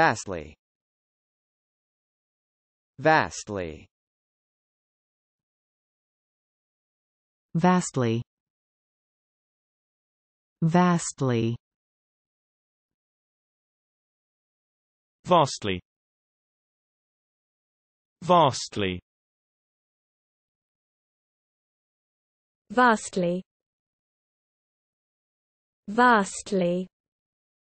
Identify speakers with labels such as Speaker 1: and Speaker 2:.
Speaker 1: Vastly. Vastly. Vastly. Vastly. Vastly. Vastly. Vastly. Vastly.